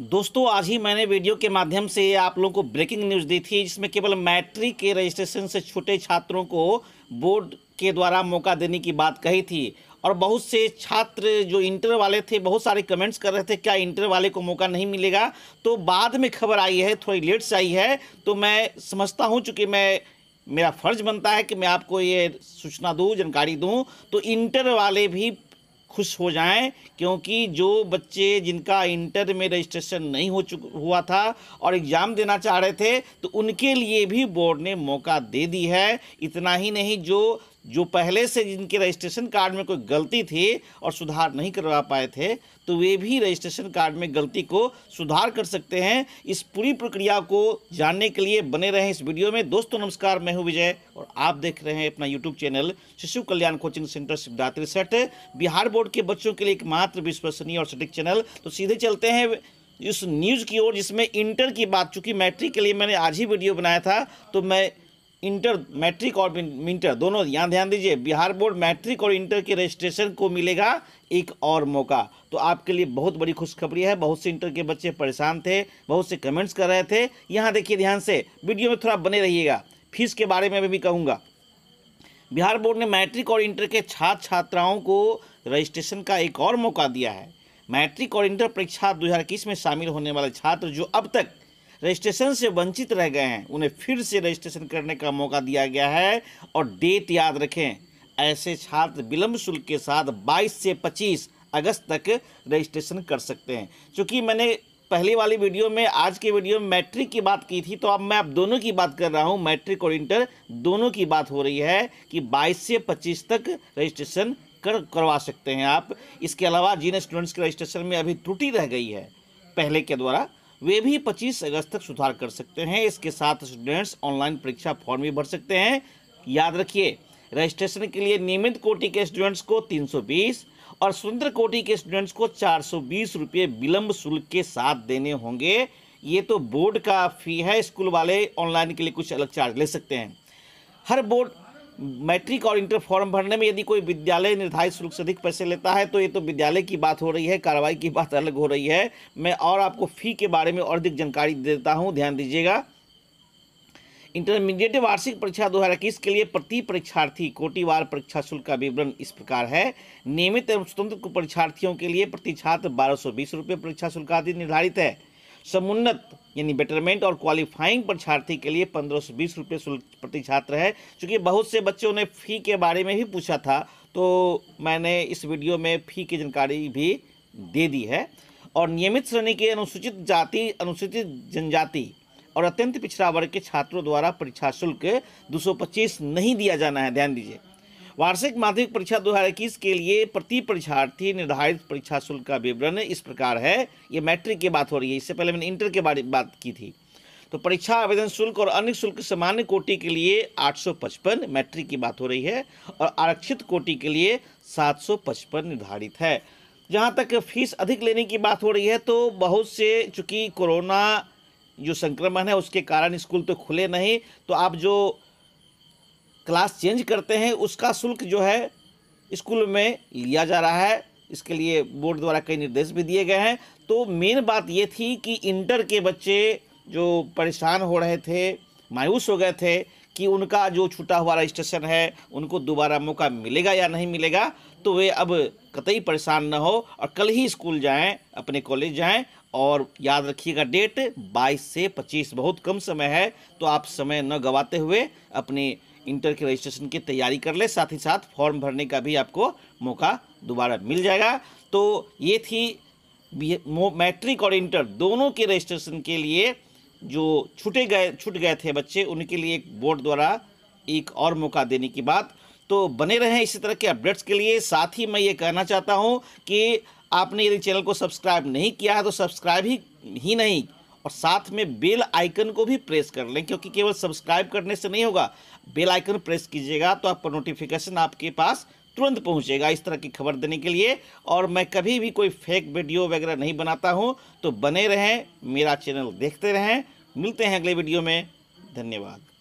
दोस्तों आज ही मैंने वीडियो के माध्यम से आप लोगों को ब्रेकिंग न्यूज़ दी थी जिसमें केवल मैट्रिक के रजिस्ट्रेशन से छोटे छात्रों को बोर्ड के द्वारा मौका देने की बात कही थी और बहुत से छात्र जो इंटर वाले थे बहुत सारे कमेंट्स कर रहे थे क्या इंटर वाले को मौका नहीं मिलेगा तो बाद में खबर आई है थोड़ी लेट से आई है तो मैं समझता हूँ चूँकि मैं मेरा फ़र्ज बनता है कि मैं आपको ये सूचना दूँ जानकारी दूँ तो इंटर वाले भी खुश हो जाएं क्योंकि जो बच्चे जिनका इंटर में रजिस्ट्रेशन नहीं हो चुक हुआ था और एग्ज़ाम देना चाह रहे थे तो उनके लिए भी बोर्ड ने मौका दे दी है इतना ही नहीं जो जो पहले से जिनके रजिस्ट्रेशन कार्ड में कोई गलती थी और सुधार नहीं करवा पाए थे तो वे भी रजिस्ट्रेशन कार्ड में गलती को सुधार कर सकते हैं इस पूरी प्रक्रिया को जानने के लिए बने रहें इस वीडियो में दोस्तों नमस्कार मैं हूं विजय और आप देख रहे हैं अपना YouTube channel Shishu Kalyan coaching centre शिवदात्री सेट बिहार बोर्ड के बच्चों के लिए एक मात्र विश्वसनीय और सटीक चैनल तो सीधे चलते हैं इस न्यूज़ की ओर जिसमें इंटर की बात चूँकि मैट्रिक के लिए मैंने आज ही वीडियो बनाया था तो मैं इंटर मैट्रिक और इंटर दोनों यहाँ ध्यान दीजिए बिहार बोर्ड मैट्रिक और इंटर के रजिस्ट्रेशन को मिलेगा एक और मौका तो आपके लिए बहुत बड़ी खुशखबरी है बहुत से इंटर के बच्चे परेशान थे बहुत से कमेंट्स कर रहे थे यहाँ देखिए ध्यान से वीडियो में थोड़ा बने रहिएगा फीस के बारे में मैं भी कहूँगा बिहार बोर्ड ने मैट्रिक और इंटर के छात्र छात्राओं को रजिस्ट्रेशन का एक और मौका दिया है मैट्रिक और इंटर परीक्षा दो में शामिल होने वाले छात्र जो अब तक रजिस्ट्रेशन से वंचित रह गए हैं उन्हें फिर से रजिस्ट्रेशन करने का मौका दिया गया है और डेट याद रखें ऐसे छात्र विलम्ब शुल्क के साथ 22 से 25 अगस्त तक रजिस्ट्रेशन कर सकते हैं चूँकि मैंने पहली वाली वीडियो में आज के वीडियो में मैट्रिक की बात की थी तो अब मैं आप दोनों की बात कर रहा हूँ मैट्रिक और इंटर दोनों की बात हो रही है कि बाईस से पच्चीस तक रजिस्ट्रेशन कर करवा सकते हैं आप इसके अलावा जिन स्टूडेंट्स के रजिस्ट्रेशन में अभी त्रुटि रह गई है पहले के द्वारा वे भी 25 अगस्त तक सुधार कर सकते हैं इसके साथ स्टूडेंट्स ऑनलाइन परीक्षा फॉर्म भी भर सकते हैं याद रखिए रजिस्ट्रेशन के लिए नियमित कोटि के स्टूडेंट्स को 320 और स्वतंत्र कोटि के स्टूडेंट्स को चार सौ रुपये विलंब शुल्क के साथ देने होंगे ये तो बोर्ड का फी है स्कूल वाले ऑनलाइन के लिए कुछ अलग चार्ज ले सकते हैं हर बोर्ड मैट्रिक और इंटर फॉर्म भरने में यदि कोई विद्यालय निर्धारित शुल्क से अधिक पैसे लेता है तो ये तो विद्यालय की बात हो रही है कार्रवाई की बात अलग हो रही है मैं और आपको फ़ी के बारे में और अधिक जानकारी देता हूँ ध्यान दीजिएगा इंटरमीडिएट वार्षिक परीक्षा दो के लिए प्रति परीक्षार्थी कोटिवार परीक्षा शुल्क का विवरण इस प्रकार है नियमित एवं स्वतंत्र परीक्षार्थियों के लिए प्रति छात्र बारह सौ बीस रुपये परीक्षा शुल्क आदि निर्धारित है समुन्नत यानी बेटरमेंट और क्वालिफाइंग परीक्षार्थी के लिए पंद्रह सौ बीस रुपये शुल्क प्रति छात्र है चूँकि बहुत से बच्चों ने फ़ी के बारे में भी पूछा था तो मैंने इस वीडियो में फ़ी की जानकारी भी दे दी है और नियमित श्रेणी के अनुसूचित जाति अनुसूचित जनजाति और अत्यंत पिछड़ा वर्ग के छात्रों द्वारा परीक्षा शुल्क दो नहीं दिया जाना है ध्यान दीजिए वार्षिक माध्यमिक परीक्षा 2021 के लिए प्रति परीक्षार्थी निर्धारित परीक्षा शुल्क का विवरण इस प्रकार है ये मैट्रिक की बात हो रही है इससे पहले मैंने इंटर के बारे में बात की थी तो परीक्षा आवेदन शुल्क और अन्य शुल्क सामान्य कोटि के लिए 855 मैट्रिक की बात हो रही है और आरक्षित कोटि के लिए 755 निर्धारित है जहाँ तक फीस अधिक लेने की बात हो रही है तो बहुत से चूँकि कोरोना जो संक्रमण है उसके कारण स्कूल तो खुले नहीं तो आप जो क्लास चेंज करते हैं उसका शुल्क जो है स्कूल में लिया जा रहा है इसके लिए बोर्ड द्वारा कई निर्देश भी दिए गए हैं तो मेन बात ये थी कि इंटर के बच्चे जो परेशान हो रहे थे मायूस हो गए थे कि उनका जो छूटा हुआ रजिस्ट्रेशन है उनको दोबारा मौका मिलेगा या नहीं मिलेगा तो वे अब कतई परेशान न हो और कल ही स्कूल जाएं अपने कॉलेज जाएं और याद रखिएगा डेट 22 से 25 बहुत कम समय है तो आप समय न गवाते हुए अपनी इंटर के रजिस्ट्रेशन की तैयारी कर ले साथ ही साथ फॉर्म भरने का भी आपको मौका दोबारा मिल जाएगा तो ये थी मैट्रिक और इंटर दोनों के रजिस्ट्रेशन के लिए जो छूटे गए छूट गए थे बच्चे उनके लिए एक बोर्ड द्वारा एक और मौका देने की बात तो बने रहें इसी तरह के अपडेट्स के लिए साथ ही मैं ये कहना चाहता हूँ कि आपने यदि चैनल को सब्सक्राइब नहीं किया है तो सब्सक्राइब ही, ही नहीं और साथ में बेल आइकन को भी प्रेस कर लें क्योंकि केवल सब्सक्राइब करने से नहीं होगा बेल आइकन प्रेस कीजिएगा तो आपका नोटिफिकेशन आपके पास तुरंत पहुंचेगा इस तरह की खबर देने के लिए और मैं कभी भी कोई फेक वीडियो वगैरह नहीं बनाता हूं तो बने रहें मेरा चैनल देखते रहें मिलते हैं अगले वीडियो में धन्यवाद